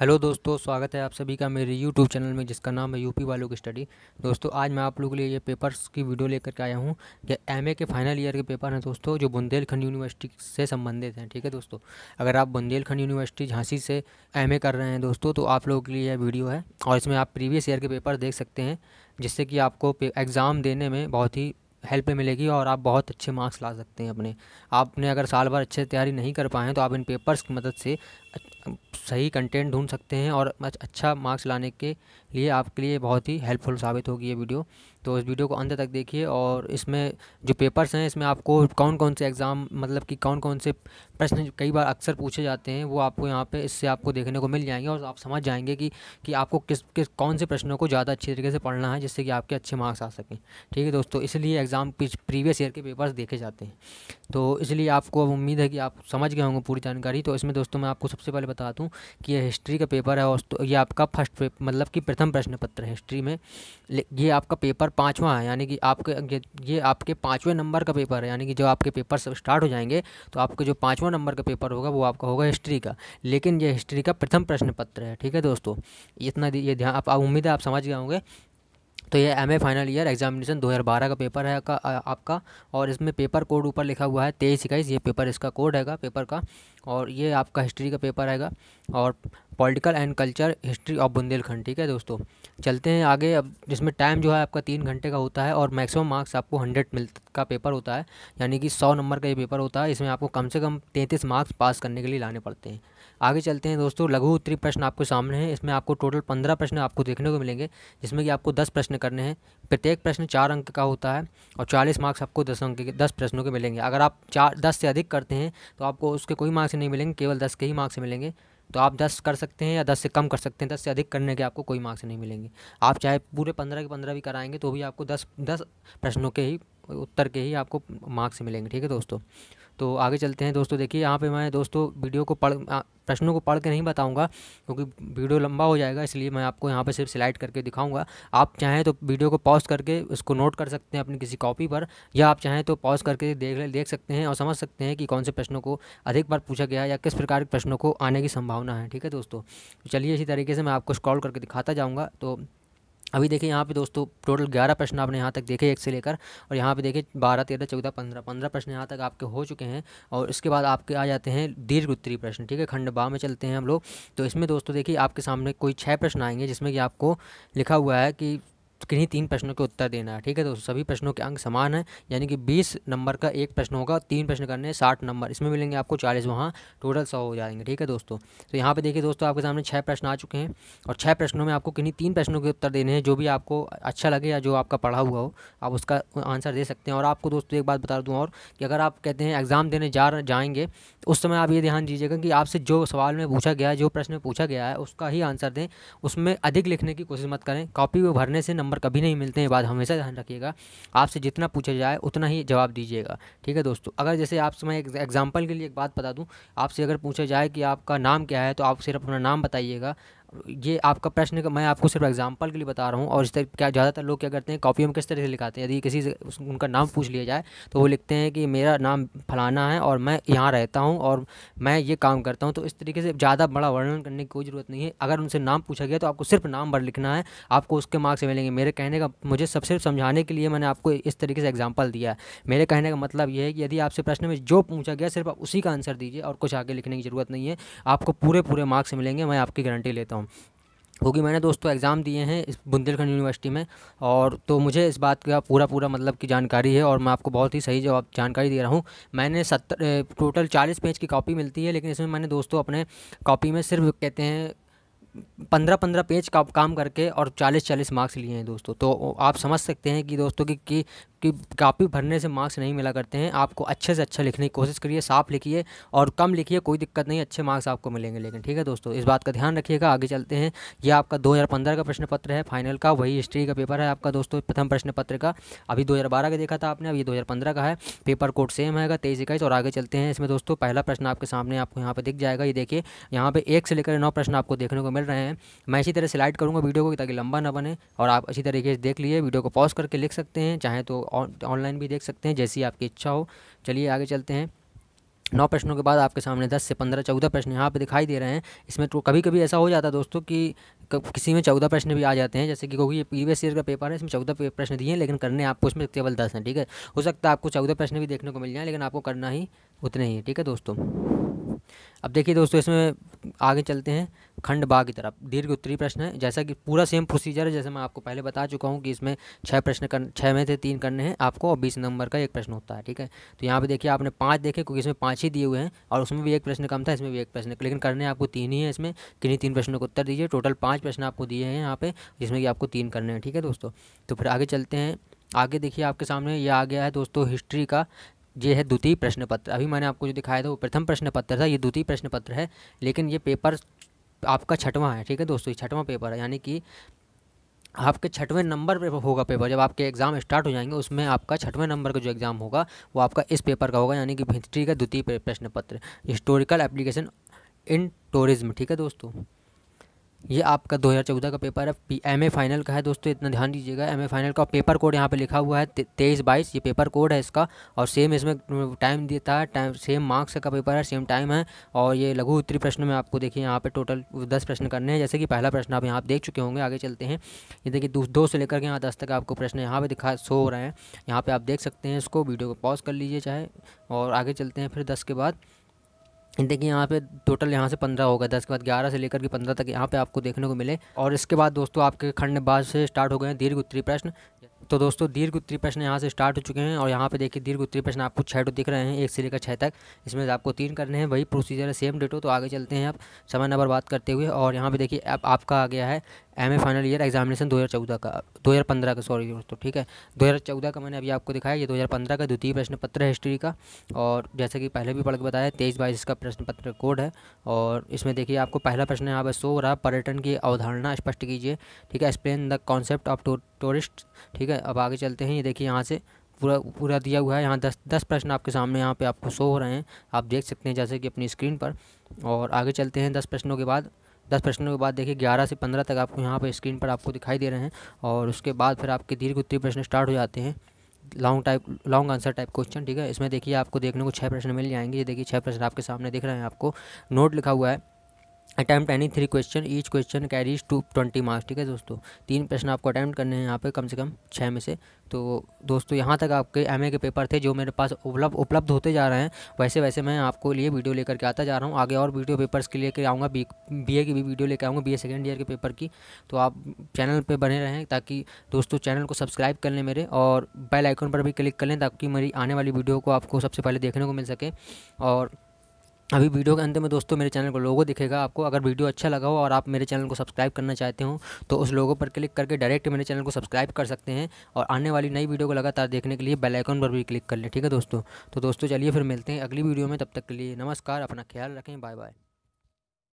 hello दोस्तों स्वागत है आप सभी का मेरे यूट्यूब चैनल में जिसका नाम है यूपी वालों की स्टडी दोस्तों आज मैं आप लोगों के लिए ये पेपर्स की वीडियो लेकर के आया हूँ ये एमए के फाइनल ईयर के पेपर हैं दोस्तों जो बुंदेलखंड यूनिवर्सिटी से संबंधित हैं ठीक है दोस्तों अगर आप बुंदेलखंड यूनिवर्सिटी झांसी से एम कर रहे हैं दोस्तों तो आप लोगों के लिए यह वीडियो है और इसमें आप प्रीवियस ईयर के पेपर देख सकते हैं जिससे कि आपको एग्ज़ाम देने में बहुत ही हेल्प मिलेगी और आप बहुत अच्छे मार्क्स ला सकते हैं अपने आपने अगर साल भर अच्छे तैयारी नहीं कर पाए हैं तो आप इन पेपर्स की मदद से सही कंटेंट ढूंढ सकते हैं और अच्छा मार्क्स लाने के लिए आपके लिए बहुत ही हेल्पफुल साबित होगी ये वीडियो तो इस वीडियो को अंत तक देखिए और इसमें जो पेपर्स हैं इसमें आपको कौन कौन से एग्ज़ाम मतलब कि कौन कौन से प्रश्न कई बार अक्सर पूछे जाते हैं वो आपको यहाँ पे इससे आपको देखने को मिल जाएंगे और आप समझ जाएंगे कि कि आपको किस किस कौन से प्रश्नों को ज़्यादा अच्छे तरीके से पढ़ना है जिससे कि आपके अच्छे मार्क्स आ सकें ठीक है दोस्तों इसलिए एग्ज़ाम प्रीवियस ईयर के पेपर्स देखे जाते हैं तो इसलिए आपको उम्मीद है कि आप समझ गए होंगे पूरी जानकारी तो इसमें दोस्तों मैं आपको सबसे पहले बता दूँ कि ये हिस्ट्री का पेपर है और ये आपका फर्स्ट मतलब कि प्रथम प्रश्न पत्र है हिस्ट्री में ये आपका पेपर पाँचवा है यानी कि आपके ये आपके पाँचवें नंबर का पेपर है यानी कि जब आपके पेपर सब स्टार्ट हो जाएंगे तो आपके जो पाँचवा नंबर का पेपर होगा वो आपका होगा हिस्ट्री का लेकिन ये हिस्ट्री का प्रथम प्रश्न पत्र है ठीक है दोस्तों इतना ये ध्यान आप उम्मीद है आप समझ गए होंगे तो ये एमए फाइनल ईयर एग्जामिनेशन 2012 का पेपर है का, आ, आपका और इसमें पेपर कोड ऊपर लिखा हुआ है तेईस इक्कीस ये पेपर इसका कोड हैगा पेपर का और ये आपका हिस्ट्री का पेपर आएगा और political and culture history of Bundelkhand ठीक है दोस्तों चलते हैं आगे अब जिसमें टाइम जो है आपका तीन घंटे का होता है और मैक्सिमम मार्क्स आपको हंड्रेड मिल का पेपर होता है यानी कि सौ नंबर का ये पेपर होता है इसमें आपको कम से कम तैंतीस मार्क्स पास करने के लिए लाने पड़ते हैं आगे चलते हैं दोस्तों लघु उत्तरी प्रश्न आपके सामने हैं इसमें आपको टोटल पंद्रह प्रश्न आपको देखने को मिलेंगे जिसमें कि आपको दस प्रश्न करने हैं प्रत्येक प्रश्न चार अंक का होता है और चालीस मार्क्स आपको दस अंक के दस प्रश्नों के मिलेंगे अगर आप चार दस से अधिक करते हैं तो आपको उसके कोई मार्क्स से नहीं मिलेंगे केवल दस के ही मार्क्स मिलेंगे तो आप दस कर सकते हैं या दस से कम कर सकते हैं दस से अधिक करने के आपको कोई मार्क्स नहीं मिलेंगे आप चाहे पूरे पंद्रह के पंद्रह भी कराएंगे तो भी आपको दस दस प्रश्नों के ही उत्तर के ही आपको मार्क्स मिलेंगे ठीक है दोस्तों तो आगे चलते हैं दोस्तों देखिए यहाँ पे मैं दोस्तों वीडियो को पढ़ प्रश्नों को पढ़ के नहीं बताऊंगा क्योंकि वीडियो लंबा हो जाएगा इसलिए मैं आपको यहाँ पे सिर्फ सिलेक्ट करके दिखाऊंगा आप चाहें तो वीडियो को पॉज करके उसको नोट कर सकते हैं अपनी किसी कॉपी पर या आप चाहें तो पॉज करके देख देख सकते हैं और समझ सकते हैं कि कौन से प्रश्नों को अधिक बार पूछा गया या किस प्रकार के प्रश्नों को आने की संभावना है ठीक है दोस्तों तो चलिए इसी तरीके से मैं आपको स्क्रॉल करके दिखाता जाऊँगा तो अभी देखिए यहाँ पे दोस्तों टोटल ग्यारह प्रश्न आपने यहाँ तक देखे एक से लेकर और यहाँ पे देखिए बारह तेरह चौदह पंद्रह पंद्रह प्रश्न यहाँ तक आपके हो चुके हैं और इसके बाद आपके आ जाते हैं दीर्घ उत्तरी प्रश्न ठीक है खंड बा में चलते हैं हम लोग तो इसमें दोस्तों देखिए आपके सामने कोई छः प्रश्न आएंगे जिसमें कि आपको लिखा हुआ है कि किन्हीं तीन प्रश्नों के उत्तर देना है ठीक है तो सभी प्रश्नों के अंक समान है यानी कि बीस नंबर का एक प्रश्न होगा तीन प्रश्न करने साठ नंबर इसमें मिलेंगे आपको चालीस वहाँ टोटल सौ हो जाएंगे ठीक है दोस्तों तो यहाँ पर देखिए दोस्तों आपके सामने छः प्रश्न आ चुके हैं और छः प्रश्नों में आपको किन्हीं तीन प्रश्नों के उत्तर देने हैं जो भी आपको अच्छा लगे या जो आपका पढ़ा हुआ हो आप उसका आंसर दे सकते हैं और आपको दोस्तों एक बात बता दूँ और कि अगर आप कहते हैं एग्ज़ाम देने जा जाएंगे तो उस समय आप ये ध्यान दीजिएगा कि आपसे जो सवाल में पूछा गया है जो प्रश्न पूछा गया है उसका ही आंसर दें उसमें अधिक लिखने की कोशिश मत करें कॉपी में भरने से नंबर नंबर कभी नहीं मिलते हैं बात हमेशा ध्यान रखिएगा आपसे जितना पूछा जाए उतना ही जवाब दीजिएगा ठीक है दोस्तों अगर जैसे आपसे मैं एग्जाम्पल के लिए एक बात बता दूँ आपसे अगर पूछा जाए कि आपका नाम क्या है तो आप सिर्फ अपना नाम बताइएगा ये आपका प्रश्न का मैं आपको सिर्फ एग्जांपल के लिए बता रहा हूँ और इस तरह क्या ज़्यादातर लोग क्या करते हैं कॉपी में किस तरह से लिखाते हैं यदि किसी से उनका नाम पूछ लिया जाए तो वो लिखते हैं कि मेरा नाम फलाना है और मैं यहाँ रहता हूँ और मैं ये काम करता हूँ तो इस तरीके से ज़्यादा बड़ा वर्णन करने की कोई ज़रूरत नहीं है अगर उनसे नाम पूछा गया तो आपको सिर्फ नाम भर लिखना है आपको उसके मार्क्स मिलेंगे मेरे कहने का मुझे सबसे समझाने के लिए मैंने आपको इस तरीके से एग्जाम्पल दिया है मेरे कहने का मतलब यह है कि यदि आपसे प्रश्न में जो पूछा गया सिर्फ आप उसी का आंसर दीजिए और कुछ आगे लिखने की ज़रूरत नहीं है आपको पूरे पूरे मार्क्स मिलेंगे मैं आपकी गारंटी लेता हूँ हूँ क्योंकि मैंने दोस्तों एग्ज़ाम दिए हैं इस बुंदेलखंड यूनिवर्सिटी में और तो मुझे इस बात का पूरा पूरा मतलब की जानकारी है और मैं आपको बहुत ही सही जवाब जानकारी दे रहा हूँ मैंने सत्तर टोटल चालीस पेज की कॉपी मिलती है लेकिन इसमें मैंने दोस्तों अपने कॉपी में सिर्फ कहते हैं पंद्रह पंद्रह पेज का काम करके और चालीस चालीस मार्क्स लिए हैं दोस्तों तो आप समझ सकते हैं कि दोस्तों कि, कि कि कापी भरने से मार्क्स नहीं मिला करते हैं आपको अच्छे से अच्छा लिखने की कोशिश करिए साफ लिखिए और कम लिखिए कोई दिक्कत नहीं अच्छे मार्क्स आपको मिलेंगे लेकिन ठीक है दोस्तों इस बात का ध्यान रखिएगा आगे चलते हैं ये आपका दो का प्रश्न पत्र है फाइनल का वही हिस्ट्री का पेपर है आपका दोस्तों प्रथम प्रश्न पत्र का अभी दो का देखा था आपने अभी दो का है पेपर कोड सेम है तेईस इक्कीस और आगे चलते हैं इसमें दोस्तों पहला प्रश्न आपके सामने आपको यहाँ पर दिख जाएगा ये देखिए यहाँ पर एक से लेकर नौ प्रश्न आपको देखने को मिल रहे हैं मैं इसी तरह सिलाइड करूँगा वीडियो को ताकि लंबा ना बने और आप इसी तरीके से देख लिए वीडियो को पॉज करके लिख सकते हैं चाहें तो ऑनलाइन भी देख सकते हैं जैसी आपकी इच्छा हो चलिए आगे चलते हैं नौ प्रश्नों के बाद आपके सामने दस से पंद्रह चौदह प्रश्न यहाँ पे दिखाई दे रहे हैं इसमें तो कभी कभी ऐसा हो जाता है दोस्तों कि किसी में चौदह प्रश्न भी आ जाते हैं जैसे कि क्योंकि ये प्रीवियस ईयर का पेपर है इसमें चौदह प्रश्न दिए हैं लेकिन करने आपको इसमें केवल दस हैं ठीक है हो सकता है आपको चौदह प्रश्न भी देखने को मिल जाए लेकिन आपको करना ही उतने ही ठीक है दोस्तों अब देखिए दोस्तों इसमें आगे चलते हैं खंड बा की तरफ दीर्घ उत्तरी प्रश्न है जैसा कि पूरा सेम प्रोसीजर है जैसे मैं आपको पहले बता चुका हूँ कि इसमें छः प्रश्न कर छः में से तीन करने हैं आपको और बीस नंबर का एक प्रश्न होता है ठीक है तो यहाँ पे देखिए आपने पाँच देखे क्योंकि इसमें पाँच ही दिए हुए हैं और उसमें भी एक प्रश्न कम था इसमें भी एक प्रश्न लेकिन करने आपको तीन ही है इसमें किन्हीं तीन प्रश्नों को उत्तर दीजिए टोटल पाँच प्रश्न आपको दिए हैं यहाँ पर जिसमें कि आपको तीन करने हैं ठीक है दोस्तों तो फिर आगे चलते हैं आगे देखिए आपके सामने ये आ गया है दोस्तों हिस्ट्री का ये है द्वितीय प्रश्न पत्र अभी मैंने आपको जो दिखाया था वो प्रथम प्रश्न पत्र था ये द्वितीय प्रश्न पत्र है लेकिन ये पेपर आपका छठवां है ठीक है दोस्तों ये छठवां पेपर है यानी कि आपके छठवें नंबर पर होगा पेपर जब आपके एग्ज़ाम स्टार्ट हो जाएंगे उसमें आपका छठवें नंबर का जो एग्ज़ाम होगा वो आपका इस पेपर का होगा यानी कि हिस्ट्री का द्वितीय प्रश्न पत्र हिस्टोरिकल एप्लीकेशन इन टूरिज्म ठीक है दोस्तों ये आपका 2014 का पेपर है एम ए फाइनल का है दोस्तों इतना ध्यान दीजिएगा एम ए फाइनल का पेपर कोड यहाँ पे लिखा हुआ है तेईस बाईस ये पेपर कोड है इसका और सेम इसमें टाइम देता है टाइम सेम मार्क्स का पेपर है सेम टाइम है और ये लघु उत्तरी प्रश्न में आपको देखिए यहाँ पे टोटल दस प्रश्न करने हैं जैसे कि पहला प्रश्न आप यहाँ देख चुके होंगे आगे चलते हैं ये देखिए दो से लेकर के यहाँ दस तक आपको प्रश्न यहाँ पर दिखा सो हो रहे हैं यहाँ पर आप देख सकते हैं इसको वीडियो को पॉज कर लीजिए चाहे और आगे चलते हैं फिर दस के बाद देखिए यहाँ पे टोटल यहाँ से पंद्रह होगा दस के बाद ग्यारह से लेकर के पंद्रह तक यहाँ पे आपको देखने को मिले और इसके बाद दोस्तों आपके खंड बाद से स्टार्ट हो गए हैं दीर्घ उत्तरी प्रश्न तो दोस्तों दीर्घ उत्तरी प्रश्न यहाँ से स्टार्ट हो चुके हैं और यहाँ पे देखिए दीर्घ उत्तरी प्रश्न आपको छः टू दिख रहे हैं एक से लेकर छः तक इसमें आपको तीन करने हैं वही प्रोसीजर है सेम डेटो तो आगे चलते हैं आप समय नंबर बात करते हुए और यहाँ पे देखिए आपका आ गया है M A final year examination 2014 का 2015 का सॉरी दोस्तों ठीक है 2014 का मैंने अभी आपको दिखाया ये 2015 का द्वितीय प्रश्न पत्र है हिस्ट्री का और जैसे कि पहले भी पढ़ के बताया तेईस बाईस इसका प्रश्न पत्र कोड है और इसमें देखिए आपको पहला प्रश्न यहाँ पर सो रहा पर्यटन की अवधारणा स्पष्ट कीजिए ठीक है explain the concept of tourist ठीक है अब आगे चलते हैं ये देखिए यहाँ से पूरा पूरा दिया हुआ है यहाँ दस दस प्रश्न आपके सामने यहाँ पे आपको शो हो रहे हैं आप देख सकते हैं जैसे कि अपनी स्क्रीन पर और आगे चलते हैं दस प्रश्नों के बाद दस प्रश्नों के बाद देखिए ग्यारह से पंद्रह तक आपको यहाँ पर स्क्रीन पर आपको दिखाई दे रहे हैं और उसके बाद फिर आपके दीर्घ उत्तरी प्रश्न स्टार्ट हो जाते हैं long type long answer type question ठीक है इसमें देखिए आपको देखने को छः प्रश्न मिल जाएंगे ये देखिए छः प्रश्न आपके सामने दिख रहे हैं आपको नोट लिखा हुआ है attempt any three question each question carries two twenty marks ठीक है दोस्तों तीन प्रश्न आपको अटैम्प्ट करने हैं यहाँ पे कम से कम छः में से तो दोस्तों यहाँ तक आपके एम के पेपर थे जो मेरे पास उपलब्ध उपलब्ध होते जा रहे हैं वैसे वैसे मैं आपको लिए वीडियो लेकर के आता जा रहा हूँ आगे और वीडियो पेपर्स के लेकर आऊँगा बी बी की भी वीडियो लेकर आऊँगा बी ए सेकेंड ईयर के पेपर की तो आप चैनल पर बने रहें ताकि दोस्तों चैनल को सब्सक्राइब कर लें मेरे और बेल आइकन पर भी क्लिक कर लें ताकि मेरी आने वाली वीडियो को आपको सबसे पहले देखने को मिल सके और अभी वीडियो के अंत में दोस्तों मेरे चैनल को लोगो दिखेगा आपको अगर वीडियो अच्छा लगा हो और आप मेरे चैनल को सब्सक्राइब करना चाहते हो तो उस लोगो पर क्लिक करके डायरेक्ट मेरे चैनल को सब्सक्राइब कर सकते हैं और आने वाली नई वीडियो को लगातार देखने के लिए बेल आइकन पर भी क्लिक कर लें ठीक है दोस्तों तो दोस्तों चलिए फिर मिलते हैं अगली वीडियो में तब तक के लिए नमस्कार अपना ख्याल रखें बाय बाय